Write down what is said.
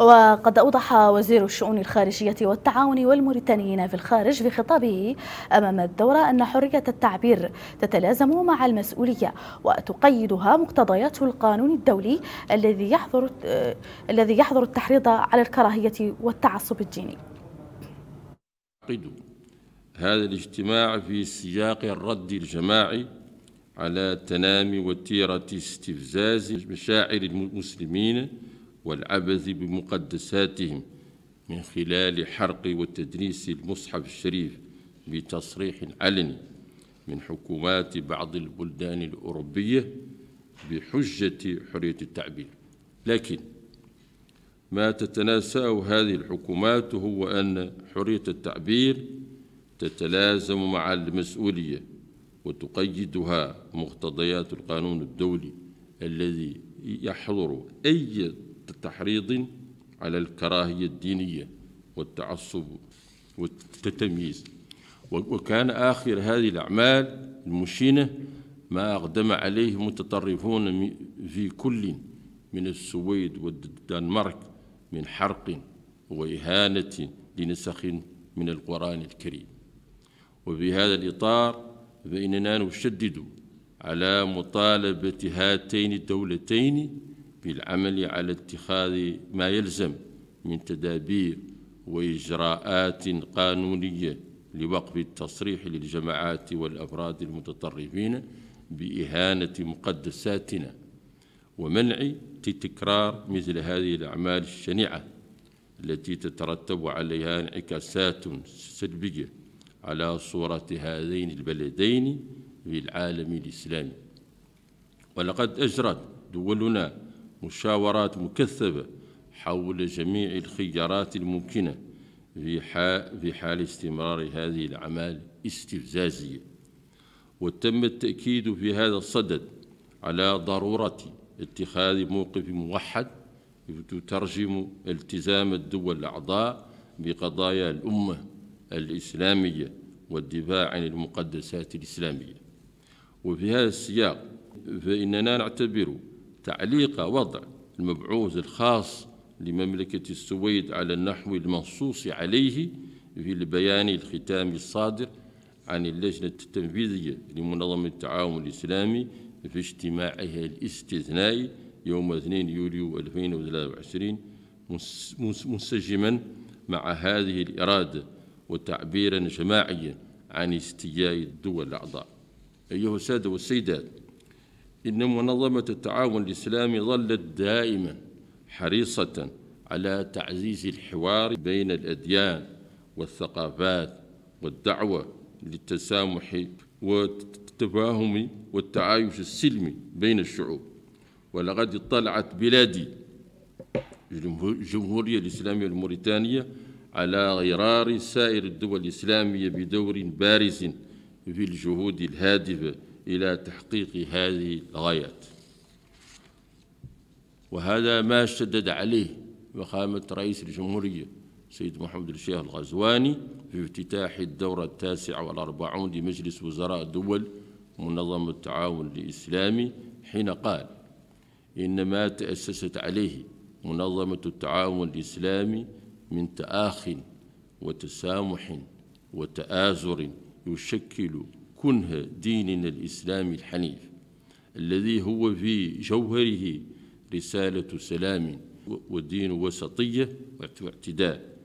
وقد أوضح وزير الشؤون الخارجية والتعاون والموريتانيين في الخارج في خطابه أمام الدورة أن حرية التعبير تتلازم مع المسؤولية وتقيدها مقتضيات القانون الدولي الذي يحظر آه، الذي يحظر التحريض على الكراهية والتعصب الديني. هذا الاجتماع في سياق الرد الجماعي على تنامي وتيرة استفزاز مشاعر المسلمين والعبث بمقدساتهم من خلال حرق وتدنيس المصحف الشريف بتصريح علني من حكومات بعض البلدان الأوروبية بحجة حرية التعبير لكن ما تتناساه هذه الحكومات هو أن حرية التعبير تتلازم مع المسؤولية وتقيدها مقتضيات القانون الدولي الذي يحظر أي تحريض على الكراهية الدينية والتعصب والتتمييز وكان آخر هذه الأعمال المشينة ما أقدم عليه متطرفون في كل من السويد والدنمارك من حرق وإهانة لنسخ من القرآن الكريم وفي هذا الإطار فإننا نشدد على مطالبة هاتين الدولتين بالعمل على اتخاذ ما يلزم من تدابير وإجراءات قانونية لوقف التصريح للجماعات والأفراد المتطرفين بإهانة مقدساتنا ومنع تكرار مثل هذه الأعمال الشنيعة التي تترتب عليها انعكاسات سلبية على صورة هذين البلدين في العالم الإسلامي ولقد أجرت دولنا مشاورات مكثفة حول جميع الخيارات الممكنة في حال استمرار هذه الأعمال استفزازية وتم التأكيد في هذا الصدد على ضرورة اتخاذ موقف موحد تترجم التزام الدول الأعضاء بقضايا الأمة الإسلامية والدفاع عن المقدسات الإسلامية وفي هذا السياق فإننا نعتبر تعليق وضع المبعوث الخاص لمملكة السويد على النحو المنصوص عليه في البيان الختامي الصادر عن اللجنة التنفيذية لمنظمة التعاون الإسلامي في اجتماعها الاستثنائي يوم 2 يوليو 2023 منسجما مع هذه الإرادة وتعبيرا جماعيا عن استياء الدول الأعضاء أيها السادة والسيدات إن منظمة التعاون الإسلامي ظلت دائما حريصة على تعزيز الحوار بين الأديان والثقافات والدعوة للتسامح والتفاهم والتعايش السلمي بين الشعوب ولقد اطلعت بلادي الجمهورية الإسلامية الموريتانية على غرار سائر الدول الإسلامية بدور بارز في الجهود الهادفة إلى تحقيق هذه الغايات وهذا ما شدد عليه وخامة رئيس الجمهورية سيد محمد الشيخ الغزواني في افتتاح الدورة التاسعة والأربعون لمجلس وزراء دول منظمة التعاون الإسلامي حين قال إن ما تأسست عليه منظمة التعاون الإسلامي من تآخ وتسامح وتآزر يشكل كنه ديننا الإسلامي الحنيف الذي هو في جوهره رسالة سلام ودين وسطية واعتداء